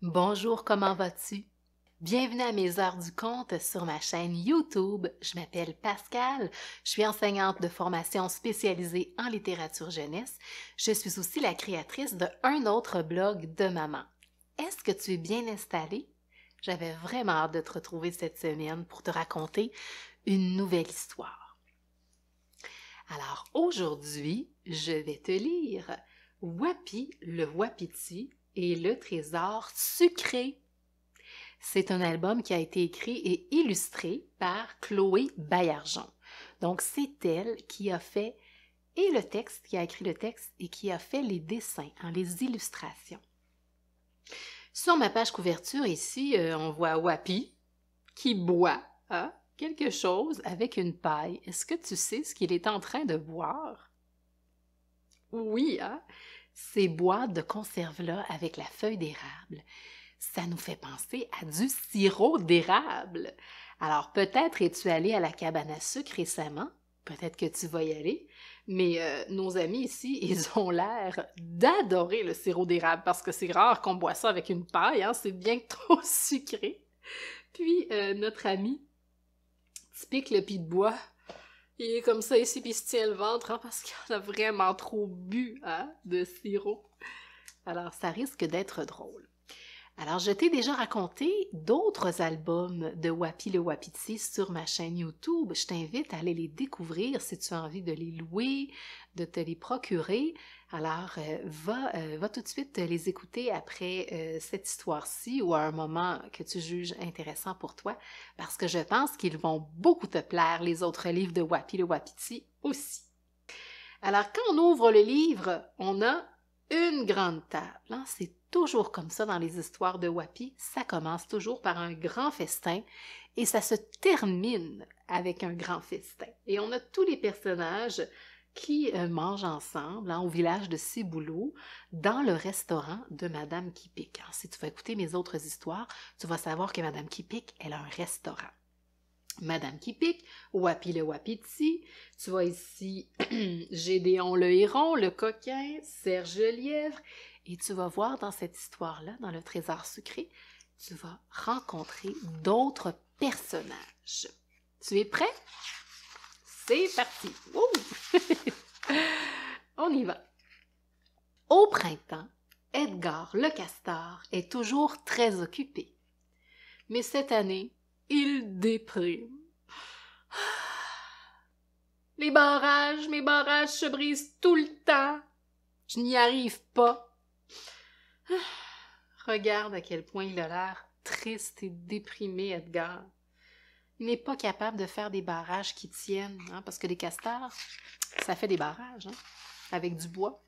Bonjour, comment vas-tu? Bienvenue à mes heures du compte sur ma chaîne YouTube. Je m'appelle Pascal, je suis enseignante de formation spécialisée en littérature jeunesse. Je suis aussi la créatrice d'un autre blog de maman. Est-ce que tu es bien installée? J'avais vraiment hâte de te retrouver cette semaine pour te raconter une nouvelle histoire. Alors aujourd'hui, je vais te lire Wapi le Wapiti et le trésor sucré. C'est un album qui a été écrit et illustré par Chloé Bayargeon. Donc, c'est elle qui a fait et le texte, qui a écrit le texte et qui a fait les dessins, en hein, les illustrations. Sur ma page couverture, ici, euh, on voit Wapi qui boit hein, quelque chose avec une paille. Est-ce que tu sais ce qu'il est en train de boire? Oui, hein? ces boîtes de conserve-là avec la feuille d'érable, ça nous fait penser à du sirop d'érable. Alors peut-être es-tu allé à la cabane à sucre récemment, peut-être que tu vas y aller, mais euh, nos amis ici, ils ont l'air d'adorer le sirop d'érable parce que c'est rare qu'on boit ça avec une paille, hein. c'est bien trop sucré. Puis euh, notre ami typique le pied de bois, il est comme ça ici, puis il se tient le ventre, hein, parce qu'il a vraiment trop bu, hein, de sirop. Alors, ça risque d'être drôle. Alors, je t'ai déjà raconté d'autres albums de Wapi le Wapiti sur ma chaîne YouTube. Je t'invite à aller les découvrir si tu as envie de les louer, de te les procurer. Alors, euh, va, euh, va tout de suite les écouter après euh, cette histoire-ci ou à un moment que tu juges intéressant pour toi, parce que je pense qu'ils vont beaucoup te plaire, les autres livres de Wapi le Wapiti aussi. Alors, quand on ouvre le livre, on a une grande table. Hein toujours comme ça dans les histoires de Wapi, ça commence toujours par un grand festin et ça se termine avec un grand festin. Et on a tous les personnages qui euh, mangent ensemble hein, au village de Ciboulot dans le restaurant de Madame Kipik. si tu vas écouter mes autres histoires, tu vas savoir que Madame Kipik, elle a un restaurant. Madame Kipik, Wapi le Wapiti, tu vois ici Gédéon le Héron, le Coquin, Serge Lièvre et tu vas voir dans cette histoire-là, dans le trésor sucré, tu vas rencontrer d'autres personnages. Tu es prêt? C'est parti! On y va! Au printemps, Edgar le castor est toujours très occupé. Mais cette année, il déprime. Les barrages, mes barrages se brisent tout le temps. Je n'y arrive pas. Regarde à quel point il a l'air triste et déprimé, Edgar. Il n'est pas capable de faire des barrages qui tiennent, hein, parce que les castors, ça fait des barrages, hein, avec du bois.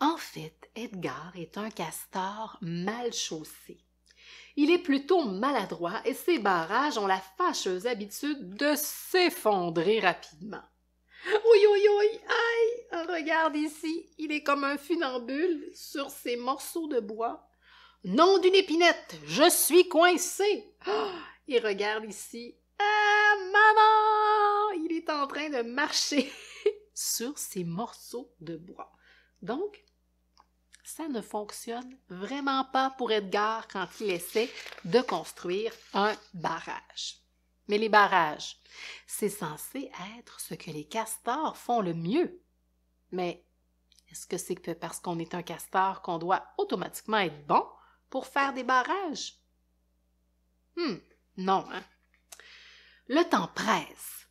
En fait, Edgar est un castor mal chaussé. Il est plutôt maladroit et ses barrages ont la fâcheuse habitude de s'effondrer rapidement. Oui, oui, oui, aïe! Regarde ici, il est comme un funambule sur ses morceaux de bois. Nom d'une épinette, je suis coincé! et regarde ici, ah, maman! Il est en train de marcher sur ses morceaux de bois. Donc, ça ne fonctionne vraiment pas pour Edgar quand il essaie de construire un barrage. Mais les barrages, c'est censé être ce que les castors font le mieux. Mais est-ce que c'est que parce qu'on est un castor qu'on doit automatiquement être bon pour faire des barrages? Hum, non, hein. Le temps presse.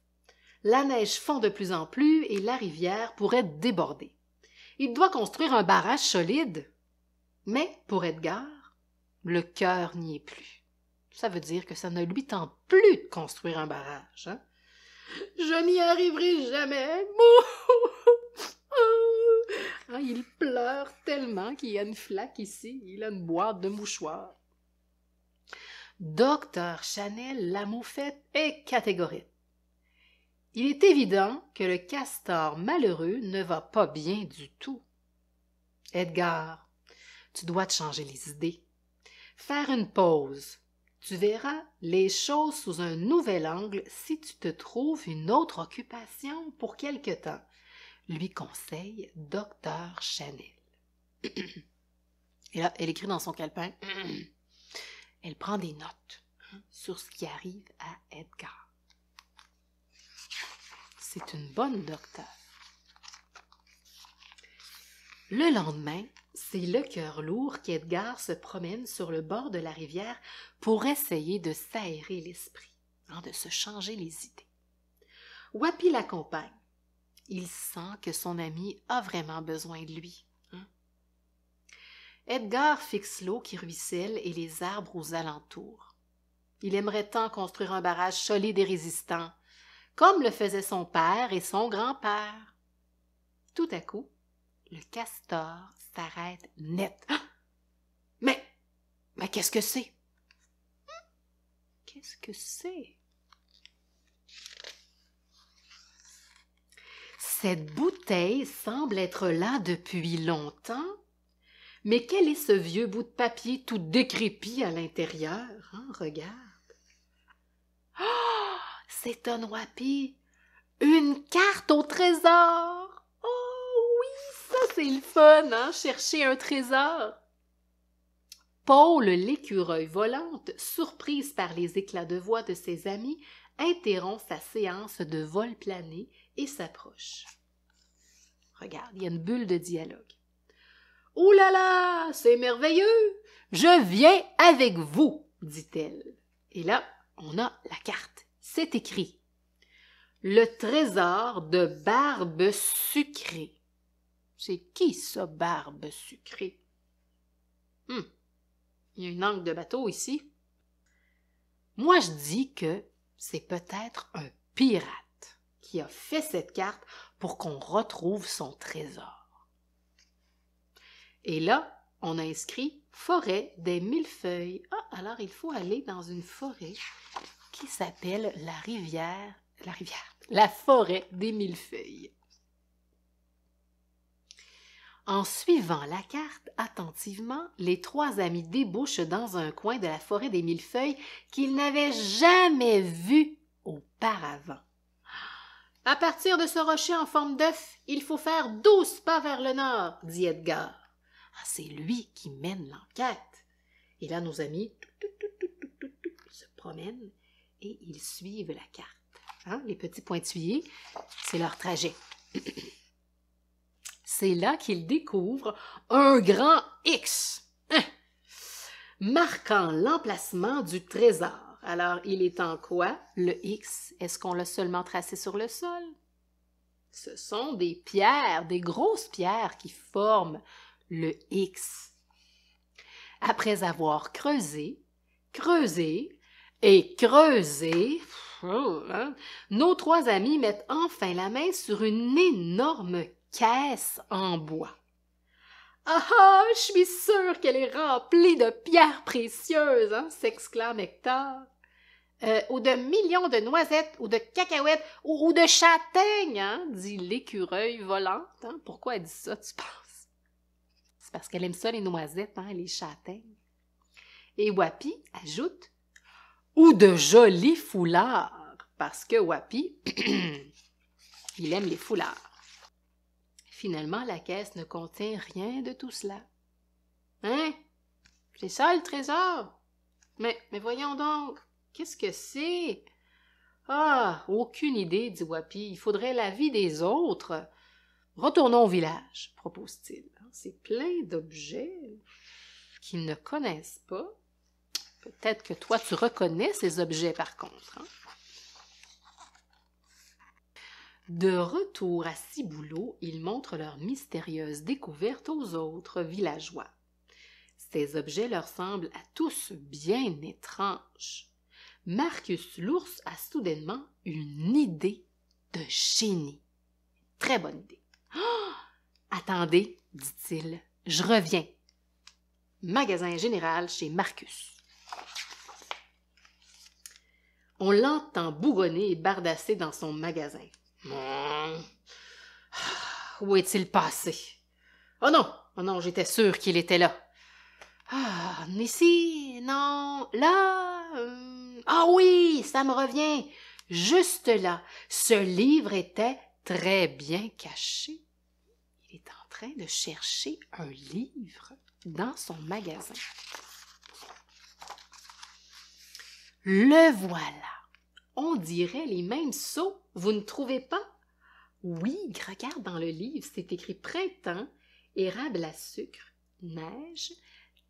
La neige fond de plus en plus et la rivière pourrait déborder. Il doit construire un barrage solide. Mais pour Edgar, le cœur n'y est plus. Ça veut dire que ça ne lui tend plus de construire un barrage. Hein? Je n'y arriverai jamais. Ah, il pleure tellement qu'il y a une flaque ici. Il a une boîte de mouchoirs. Docteur Chanel la moufette est catégorique. Il est évident que le castor malheureux ne va pas bien du tout. Edgar, tu dois te changer les idées. Faire une pause, tu verras les choses sous un nouvel angle si tu te trouves une autre occupation pour quelque temps, lui conseille docteur Chanel. Et là, elle écrit dans son calepin, elle prend des notes sur ce qui arrive à Edgar. C'est une bonne docteur. Le lendemain, c'est le cœur lourd qu'Edgar se promène sur le bord de la rivière pour essayer de s'aérer l'esprit, hein, de se changer les idées. Wapi l'accompagne. Il sent que son ami a vraiment besoin de lui. Hein. Edgar fixe l'eau qui ruisselle et les arbres aux alentours. Il aimerait tant construire un barrage solide et résistant, comme le faisaient son père et son grand-père. Tout à coup, le castor s'arrête net. Ah! Mais, mais qu'est-ce que c'est? Qu'est-ce que c'est? Cette bouteille semble être là depuis longtemps. Mais quel est ce vieux bout de papier tout décrépit à l'intérieur? Hein? Regarde. Ah! C'est un wapi! Une carte au trésor! c'est le fun, hein? Chercher un trésor. Paul, l'écureuil volante, surprise par les éclats de voix de ses amis, interrompt sa séance de vol plané et s'approche. Regarde, il y a une bulle de dialogue. Ouh là là, c'est merveilleux! Je viens avec vous, dit-elle. Et là, on a la carte. C'est écrit. Le trésor de barbe sucrée. C'est qui ça, barbe sucrée? Hum, il y a une angle de bateau ici. Moi, je dis que c'est peut-être un pirate qui a fait cette carte pour qu'on retrouve son trésor. Et là, on a inscrit Forêt des millefeuilles. Ah, alors il faut aller dans une forêt qui s'appelle la rivière, la rivière, la forêt des millefeuilles. En suivant la carte attentivement, les trois amis débouchent dans un coin de la forêt des millefeuilles qu'ils n'avaient jamais vu auparavant. À partir de ce rocher en forme d'œuf, il faut faire douze pas vers le nord, dit Edgar. Ah, c'est lui qui mène l'enquête. Et là, nos amis se promènent et ils suivent la carte. Hein, les petits pointillés, c'est leur trajet. C'est là qu'il découvre un grand X, hein? marquant l'emplacement du trésor. Alors, il est en quoi, le X? Est-ce qu'on l'a seulement tracé sur le sol? Ce sont des pierres, des grosses pierres qui forment le X. Après avoir creusé, creusé et creusé, oh, hein, nos trois amis mettent enfin la main sur une énorme caisse en bois. Ah ah, je suis sûre qu'elle est remplie de pierres précieuses, hein, s'exclame Hector. Euh, ou de millions de noisettes, ou de cacahuètes, ou, de châtaignes, hein, dit l'écureuil volante. Hein. Pourquoi elle dit ça, tu penses? C'est parce qu'elle aime ça, les noisettes, hein, les châtaignes. Et Wapi ajoute ou de jolis foulards, parce que Wapi, il aime les foulards. Finalement, la caisse ne contient rien de tout cela. Hein? C'est ça le trésor? Mais, voyons donc, qu'est-ce que c'est? Ah, aucune idée, dit Wapi. Il faudrait l'avis des autres. Retournons au village, propose-t-il. Hein, c'est plein d'objets qu'ils ne connaissent pas. Peut-être que toi, tu reconnais ces objets, par contre. Hein? De retour à Ciboulot, ils montrent leur mystérieuse découverte aux autres villageois. Ces objets leur semblent à tous bien étranges. Marcus l'ours a soudainement une idée de génie. Très bonne idée. Attendez, dit-il, je reviens. Magasin général chez Marcus. On l'entend bougonner et bardasser dans son magasin. Où est-il passé? Oh non! Oh non, j'étais sûre qu'il était là. Ah, ici, non, là. Euh, ah oui, ça me revient. Juste là, ce livre était très bien caché. Il est en train de chercher un livre dans son magasin. Le voilà. On dirait les mêmes sauts, vous ne trouvez pas? Oui, regarde dans le livre, c'est écrit printemps, érable à sucre, neige,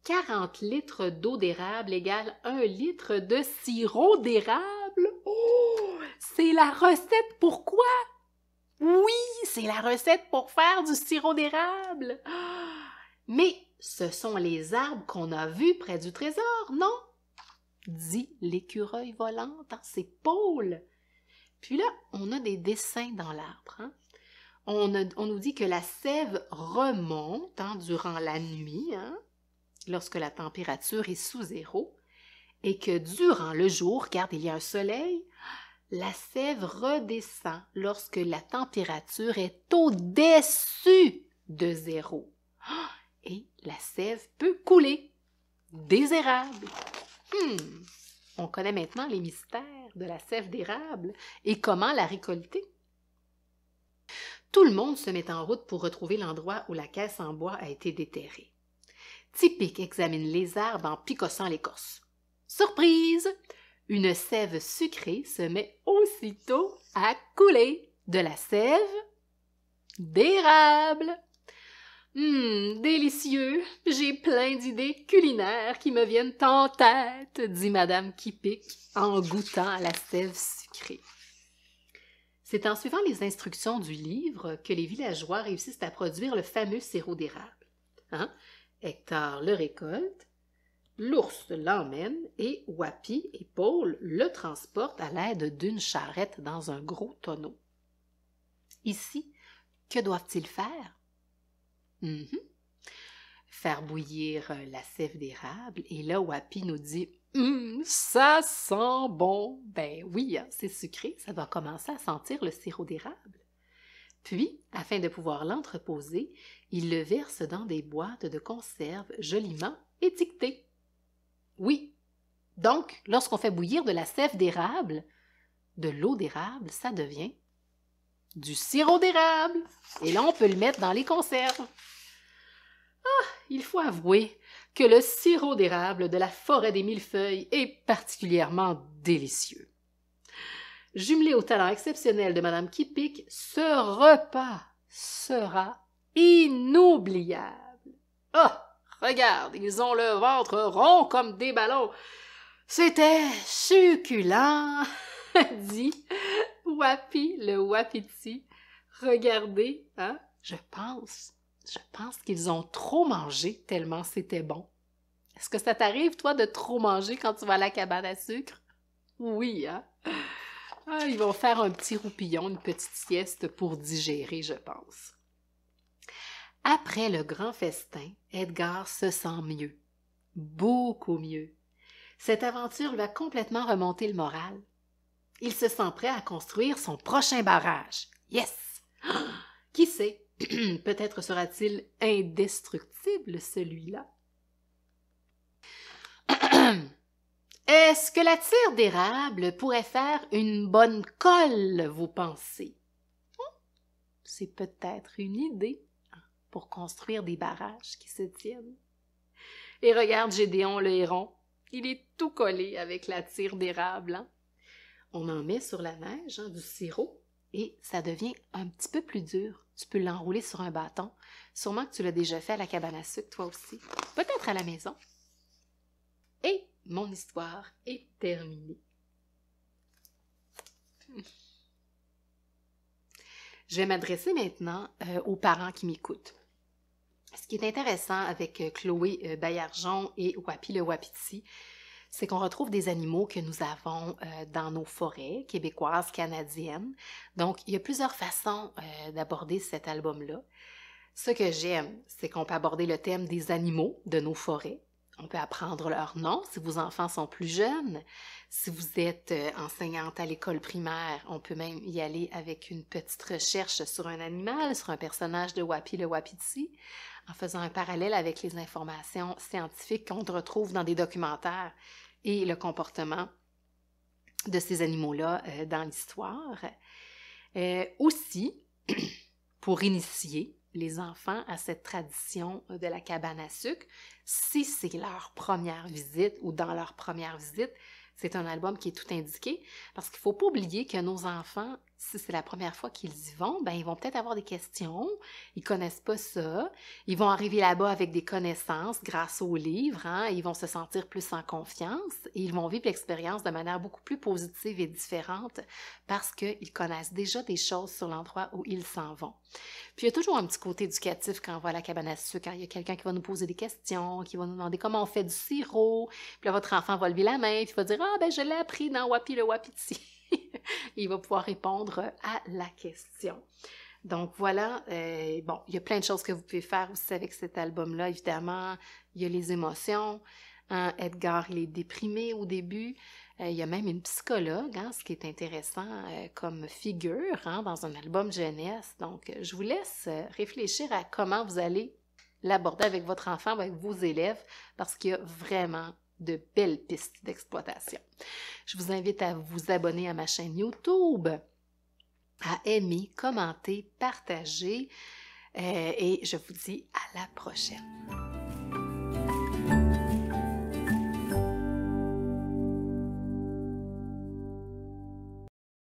40 litres d'eau d'érable égale 1 litre de sirop d'érable. Oh, c'est la recette pour quoi? Oui, c'est la recette pour faire du sirop d'érable. Ah, mais ce sont les arbres qu'on a vus près du trésor, non? dit l'écureuil volant dans ses pôles. Puis là, on a des dessins dans l'arbre. Hein. On, nous dit que la sève remonte hein, durant la nuit, hein, lorsque la température est sous zéro, et que durant le jour, car il y a un soleil, la sève redescend lorsque la température est au-dessus de zéro. Et la sève peut couler. Désirable! Hmm, on connaît maintenant les mystères de la sève d'érable et comment la récolter. Tout le monde se met en route pour retrouver l'endroit où la caisse en bois a été déterrée. Typique examine les arbres en picossant l'écorce. Surprise! Une sève sucrée se met aussitôt à couler de la sève d'érable. Hum, délicieux! J'ai plein d'idées culinaires qui me viennent en tête, dit Madame Kipik en goûtant à la sève sucrée. C'est en suivant les instructions du livre que les villageois réussissent à produire le fameux sirop d'érable. Hein? Hector le récolte, l'ours l'emmène et Wapi et Paul le transportent à l'aide d'une charrette dans un gros tonneau. Ici, que doivent-ils faire? Mhm. Faire bouillir euh, la sève d'érable, et là, Wapi nous dit Hum, ça sent bon! Ben oui, hein, c'est sucré, ça va commencer à sentir le sirop d'érable. Puis, afin de pouvoir l'entreposer, il le verse dans des boîtes de conserve joliment étiquetées. Oui. Donc, lorsqu'on fait bouillir de la sève d'érable, de l'eau d'érable, ça devient du sirop d'érable. Et là, on peut le mettre dans les conserves. Ah, il faut avouer que le sirop d'érable de la forêt des millefeuilles est particulièrement délicieux. Jumelé au talent exceptionnel de Madame Kipik, ce repas sera inoubliable. Ah, regarde, ils ont le ventre rond comme des ballons. C'était succulent, dit Wapi, le Wapiti. Regardez, hein? Je pense, je pense qu'ils ont trop mangé tellement c'était bon. Est-ce que ça t'arrive, toi, de trop manger quand tu vas à la cabane à sucre? Oui, hein? Ah, ils vont faire un petit roupillon, une petite sieste pour digérer, je pense. Après le grand festin, Edgar se sent mieux, beaucoup mieux. Cette aventure lui a complètement remonté le moral. Il se sent prêt à construire son prochain barrage. Yes! qui sait? Peut-être sera-t-il indestructible, celui-là. Est-ce que la tire d'érable pourrait faire une bonne colle, vous pensez? Hmm? C'est peut-être une idée hein, pour construire des barrages qui se tiennent. Et regarde Gédéon le héron, il est tout collé avec la tire d'érable. Hein on en met sur la neige, hein, du sirop, et ça devient un petit peu plus dur. Tu peux l'enrouler sur un bâton. Sûrement que tu l'as déjà fait à la cabane à sucre, toi aussi. Peut-être à la maison. Et mon histoire est terminée. Je vais m'adresser maintenant euh, aux parents qui m'écoutent. Ce qui est intéressant avec euh, Chloé euh, Bayarjon et Wapi le Wapiti, c'est qu'on retrouve des animaux que nous avons euh, dans nos forêts québécoises, canadiennes. Donc, il y a plusieurs façons euh, d'aborder cet album-là. Ce que j'aime, c'est qu'on peut aborder le thème des animaux de nos forêts. On peut apprendre leur nom si vos enfants sont plus jeunes. Si vous êtes euh, enseignante à l'école primaire, on peut même y aller avec une petite recherche sur un animal, sur un personnage de Wapi le Wapiti en faisant un parallèle avec les informations scientifiques qu'on retrouve dans des documentaires et le comportement de ces animaux-là euh, dans l'histoire. Euh, aussi, pour initier les enfants à cette tradition de la cabane à sucre, si c'est leur première visite ou dans leur première visite, c'est un album qui est tout indiqué parce qu'il ne faut pas oublier que nos enfants si c'est la première fois qu'ils y vont, ben ils vont peut-être avoir des questions, ils connaissent pas ça, ils vont arriver là-bas avec des connaissances grâce aux livres, hein, ils vont se sentir plus en confiance et ils vont vivre l'expérience de manière beaucoup plus positive et différente parce qu'ils connaissent déjà des choses sur l'endroit où ils s'en vont. Puis il y a toujours un petit côté éducatif quand on va à la cabane à sucre, hein. il y a quelqu'un qui va nous poser des questions, qui va nous demander comment on fait du sirop, puis là votre enfant va lever la main, puis il va dire ah ben je l'ai appris dans Wapi le Wapiti. il va pouvoir répondre à la question. Donc voilà, euh, bon, il y a plein de choses que vous pouvez faire aussi avec cet album-là, évidemment. Il y a les émotions. Hein, Edgar, il est déprimé au début. Euh, il y a même une psychologue, hein, ce qui est intéressant euh, comme figure hein, dans un album jeunesse. Donc, je vous laisse réfléchir à comment vous allez l'aborder avec votre enfant, avec vos élèves, parce qu'il y a vraiment de belles pistes d'exploitation. Je vous invite à vous abonner à ma chaîne YouTube, à aimer, commenter, partager euh, et je vous dis à la prochaine.